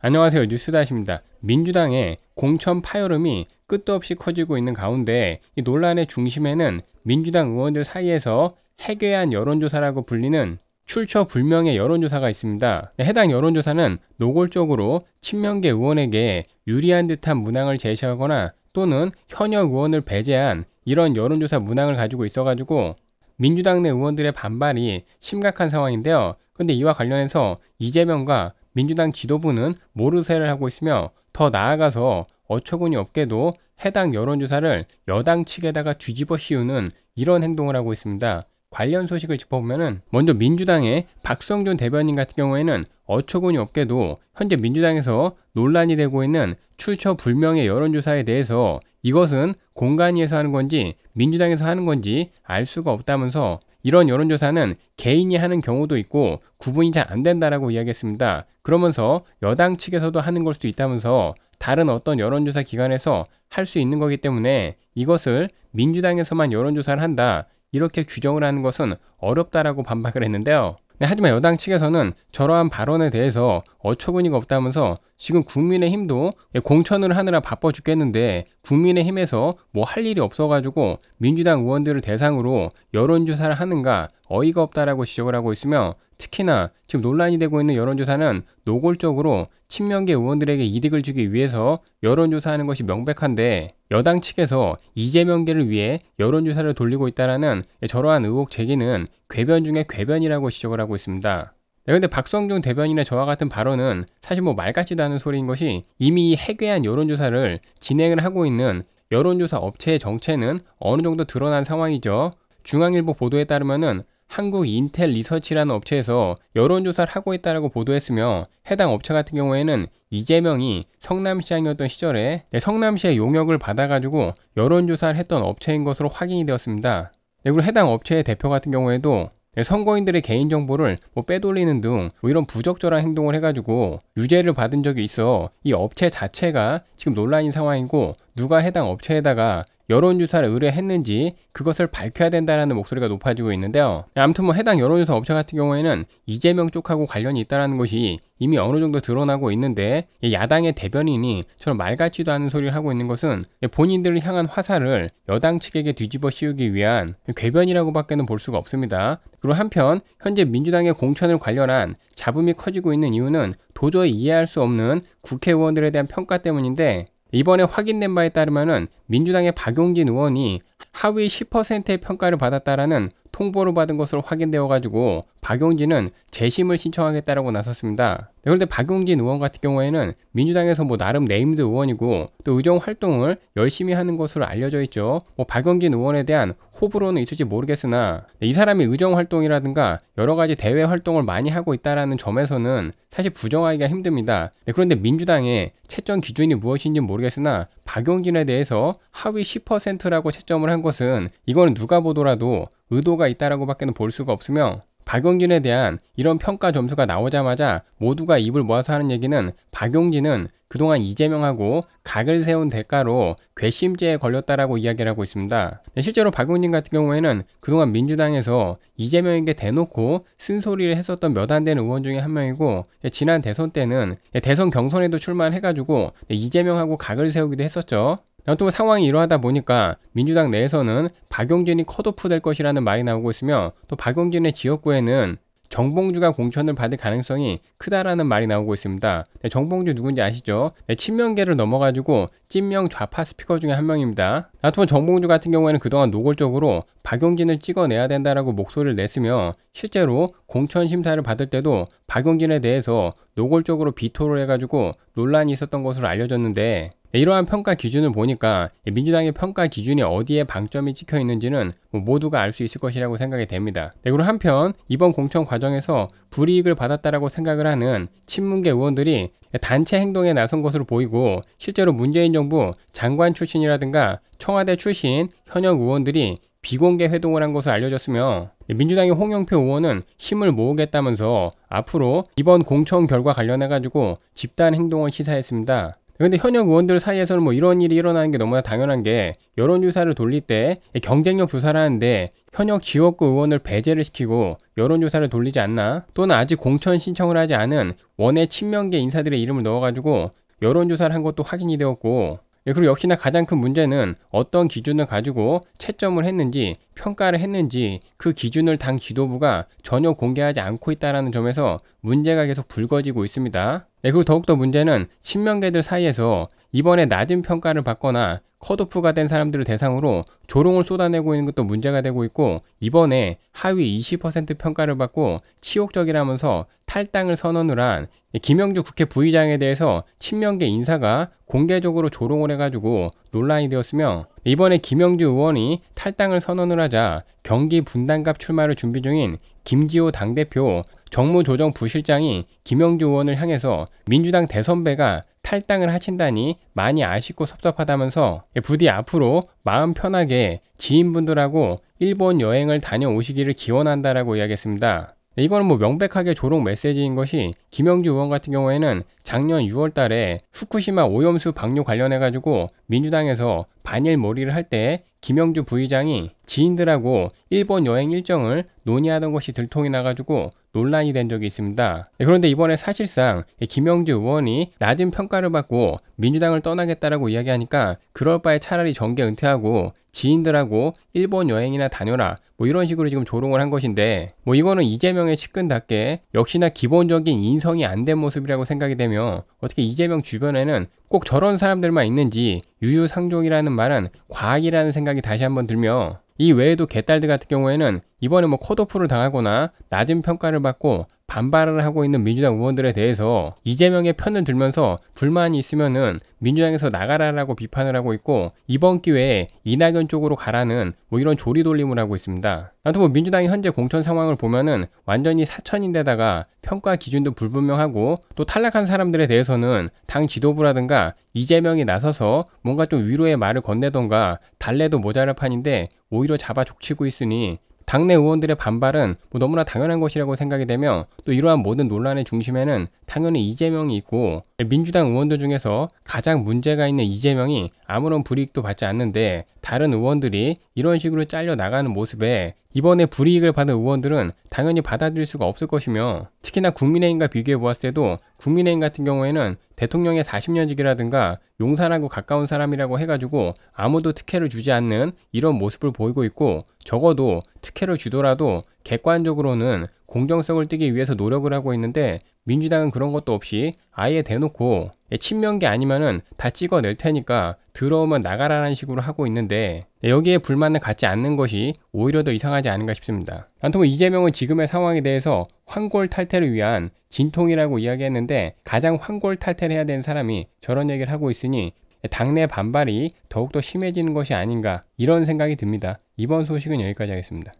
안녕하세요. 뉴스다시입니다. 민주당의 공천 파열음이 끝도 없이 커지고 있는 가운데 이 논란의 중심에는 민주당 의원들 사이에서 해괴한 여론조사라고 불리는 출처 불명의 여론조사가 있습니다. 네, 해당 여론조사는 노골적으로 친명계 의원에게 유리한 듯한 문항을 제시하거나 또는 현역 의원을 배제한 이런 여론조사 문항을 가지고 있어가지고 민주당 내 의원들의 반발이 심각한 상황인데요. 근데 이와 관련해서 이재명과 민주당 지도부는 모르쇠를 하고 있으며 더 나아가서 어처구니 없게도 해당 여론조사를 여당 측에다가 뒤집어 씌우는 이런 행동을 하고 있습니다. 관련 소식을 짚어보면은 먼저 민주당의 박성준 대변인 같은 경우에는 어처구니 없게도 현재 민주당에서 논란이 되고 있는 출처 불명의 여론조사에 대해서 이것은 공간위에서 하는 건지 민주당에서 하는 건지 알 수가 없다면서 이런 여론조사는 개인이 하는 경우도 있고 구분이 잘 안 된다라고 이야기했습니다. 그러면서 여당 측에서도 하는 걸 수도 있다면서 다른 어떤 여론조사 기관에서 할 수 있는 거기 때문에 이것을 민주당에서만 여론조사를 한다 이렇게 규정을 하는 것은 어렵다라고 반박을 했는데요. 네, 하지만 여당 측에서는 저러한 발언에 대해서 어처구니가 없다면서 지금 국민의힘도 예, 공천을 하느라 바빠 죽겠는데 국민의힘에서 뭐 할 일이 없어가지고 민주당 의원들을 대상으로 여론조사를 하는가 어이가 없다라고 지적을 하고 있으며 특히나 지금 논란이 되고 있는 여론조사는 노골적으로 친명계 의원들에게 이득을 주기 위해서 여론조사하는 것이 명백한데 여당 측에서 이재명계를 위해 여론조사를 돌리고 있다라는 저러한 의혹 제기는 궤변 중에 궤변이라고 지적을 하고 있습니다. 네, 근데 박성중 대변인의 저와 같은 발언은 사실 뭐 말 같지도 않은 소리인 것이 이미 해괴한 여론조사를 진행을 하고 있는 여론조사 업체의 정체는 어느 정도 드러난 상황이죠. 중앙일보 보도에 따르면은 한국 인텔 리서치라는 업체에서 여론조사를 하고 있다라고 보도했으며 해당 업체 같은 경우에는 이재명이 성남시장이었던 시절에 네, 성남시의 용역을 받아가지고 여론조사를 했던 업체인 것으로 확인이 되었습니다. 네, 그리고 해당 업체의 대표 같은 경우에도 네, 선거인들의 개인정보를 뭐 빼돌리는 등뭐 이런 부적절한 행동을 해가지고 유죄를 받은 적이 있어 이 업체 자체가 지금 논란인 상황이고 누가 해당 업체에다가 여론조사를 의뢰했는지 그것을 밝혀야 된다라는 목소리가 높아지고 있는데요. 아무튼 뭐 해당 여론조사 업체 같은 경우에는 이재명 쪽하고 관련이 있다라는 것이 이미 어느 정도 드러나고 있는데 야당의 대변인이 저런 말 같지도 않은 소리를 하고 있는 것은 본인들을 향한 화살을 여당 측에게 뒤집어 씌우기 위한 궤변이라고밖에는 볼 수가 없습니다. 그리고 한편 현재 민주당의 공천을 관련한 잡음이 커지고 있는 이유는 도저히 이해할 수 없는 국회의원들에 대한 평가 때문인데 이번에 확인된 바에 따르면 민주당의 박용진 의원이 하위 10%의 평가를 받았다라는 통보를 받은 것으로 확인되어 가지고 박용진은 재심을 신청하겠다라고 나섰습니다. 네, 그런데 박용진 의원 같은 경우에는 민주당에서 뭐 나름 네임드 의원이고 또 의정 활동을 열심히 하는 것으로 알려져 있죠. 뭐 박용진 의원에 대한 호불호는 있을지 모르겠으나 네, 이 사람이 의정 활동이라든가 여러 가지 대외 활동을 많이 하고 있다라는 점에서는 사실 부정하기가 힘듭니다. 네, 그런데 민주당의 채점 기준이 무엇인지 모르겠으나 박용진에 대해서 하위 10%라고 채점을 한 것은 이거는 누가 보더라도 의도가 있다라고밖에는 볼 수가 없으며 박용진에 대한 이런 평가 점수가 나오자마자 모두가 입을 모아서 하는 얘기는 박용진은 그동안 이재명하고 각을 세운 대가로 괘씸죄에 걸렸다라고 이야기를 하고 있습니다. 네, 실제로 박용진 같은 경우에는 그동안 민주당에서 이재명에게 대놓고 쓴소리를 했었던 몇 안 되는 의원 중에 한 명이고 네, 지난 대선 때는 네, 대선 경선에도 출마해가지고 이재명하고 각을 세우기도 했었죠. 아무튼 상황이 이러하다 보니까 민주당 내에서는 박용진이 컷오프 될 것이라는 말이 나오고 있으며 또 박용진의 지역구에는 정봉주가 공천을 받을 가능성이 크다라는 말이 나오고 있습니다. 네, 정봉주 누군지 아시죠? 네, 친명계를 넘어가지고 찐명 좌파 스피커 중에 한 명입니다. 나토 정봉주 같은 경우에는 그동안 노골적으로 박용진을 찍어내야 된다라고 목소리를 냈으며 실제로 공천 심사를 받을 때도 박용진에 대해서 노골적으로 비토를 해가지고 논란이 있었던 것으로 알려졌는데 네, 이러한 평가 기준을 보니까 민주당의 평가 기준이 어디에 방점이 찍혀 있는지는 뭐 모두가 알 수 있을 것이라고 생각이 됩니다. 네, 그리고 한편 이번 공천 과정에서 불이익을 받았다라고 생각을 하는 친문계 의원들이 단체 행동에 나선 것으로 보이고 실제로 문재인 정부 장관 출신이라든가 청와대 출신 현역 의원들이 비공개 회동을 한 것으로 알려졌으며 민주당의 홍영표 의원은 힘을 모으겠다면서 앞으로 이번 공천 결과 관련해 가지고 집단 행동을 시사했습니다. 그런데 현역 의원들 사이에서는 뭐 이런 일이 일어나는 게 너무나 당연한 게 여론조사를 돌릴 때 경쟁력 조사를 하는데 현역 지역구 의원을 배제를 시키고 여론조사를 돌리지 않나 또는 아직 공천 신청을 하지 않은 원외 친명계 인사들의 이름을 넣어가지고 여론조사를 한 것도 확인이 되었고 예, 그리고 역시나 가장 큰 문제는 어떤 기준을 가지고 채점을 했는지 평가를 했는지 그 기준을 당 지도부가 전혀 공개하지 않고 있다는 점에서 문제가 계속 불거지고 있습니다. 예, 그리고 더욱더 문제는 친명계들 사이에서 이번에 낮은 평가를 받거나 컷오프가 된 사람들을 대상으로 조롱을 쏟아내고 있는 것도 문제가 되고 있고 이번에 하위 20% 평가를 받고 치욕적이라면서 탈당을 선언을 한 김영주 국회 부의장에 대해서 친명계 인사가 공개적으로 조롱을 해가지고 논란이 되었으며 이번에 김영주 의원이 탈당을 선언을 하자 경기 분당갑 출마를 준비 중인 김지호 당대표 정무조정부실장이 김영주 의원을 향해서 민주당 대선배가 탈당을 하신다니 많이 아쉽고 섭섭하다면서 예, 부디 앞으로 마음 편하게 지인분들하고 일본 여행을 다녀오시기를 기원한다라고 이야기했습니다. 네, 이거는 뭐 명백하게 조롱 메시지인 것이 김영주 의원 같은 경우에는 작년 6월 달에 후쿠시마 오염수 방류 관련해 가지고 민주당에서 반일 몰의를 할 때 김영주 부의장이 지인들하고 일본 여행 일정을 논의하던 것이 들통이 나가지고 논란이 된 적이 있습니다. 네, 그런데 이번에 사실상 김영주 의원이 낮은 평가를 받고 민주당을 떠나겠다라고 이야기하니까 그럴 바에 차라리 정계 은퇴하고 지인들하고 일본 여행이나 다녀라 뭐 이런 식으로 지금 조롱을 한 것인데 뭐 이거는 이재명의 측근답게 역시나 기본적인 인성이 안 된 모습이라고 생각이 되며 어떻게 이재명 주변에는 꼭 저런 사람들만 있는지 유유상종이라는 말은 과학이라는 생각이 다시 한번 들며 이 외에도 개딸들 같은 경우에는 이번에 뭐 컷오프를 당하거나 낮은 평가를 받고 반발을 하고 있는 민주당 의원들에 대해서 이재명의 편을 들면서 불만이 있으면은 민주당에서 나가라라고 비판을 하고 있고 이번 기회에 이낙연 쪽으로 가라는 뭐 이런 조리 돌림을 하고 있습니다. 아무튼 뭐 민주당이 현재 공천 상황을 보면은 완전히 사천인데다가 평가 기준도 불분명하고 또 탈락한 사람들에 대해서는 당 지도부라든가 이재명이 나서서 뭔가 좀 위로의 말을 건네던가 달래도 모자랄 판인데 오히려 잡아 족치고 있으니 당내 의원들의 반발은 뭐 너무나 당연한 것이라고 생각이 되며 또 이러한 모든 논란의 중심에는 당연히 이재명이 있고 민주당 의원들 중에서 가장 문제가 있는 이재명이 아무런 불이익도 받지 않는데 다른 의원들이 이런 식으로 잘려 나가는 모습에 이번에 불이익을 받은 의원들은 당연히 받아들일 수가 없을 것이며 특히나 국민의힘과 비교해 보았을 때도 국민의힘 같은 경우에는 대통령의 40년직이라든가 용산하고 가까운 사람이라고 해가지고 아무도 특혜를 주지 않는 이런 모습을 보이고 있고 적어도 특혜를 주더라도 객관적으로는 공정성을 띠기 위해서 노력을 하고 있는데 민주당은 그런 것도 없이 아예 대놓고 예, 친명계 아니면은 다 찍어낼 테니까 들어오면 나가라는 식으로 하고 있는데 예, 여기에 불만을 갖지 않는 것이 오히려 더 이상하지 않은가 싶습니다. 단통 이재명은 지금의 상황에 대해서 환골 탈퇴를 위한 진통이라고 이야기했는데 가장 환골 탈퇴를 해야 되는 사람이 저런 얘기를 하고 있으니 예, 당내 반발이 더욱더 심해지는 것이 아닌가 이런 생각이 듭니다. 이번 소식은 여기까지 하겠습니다.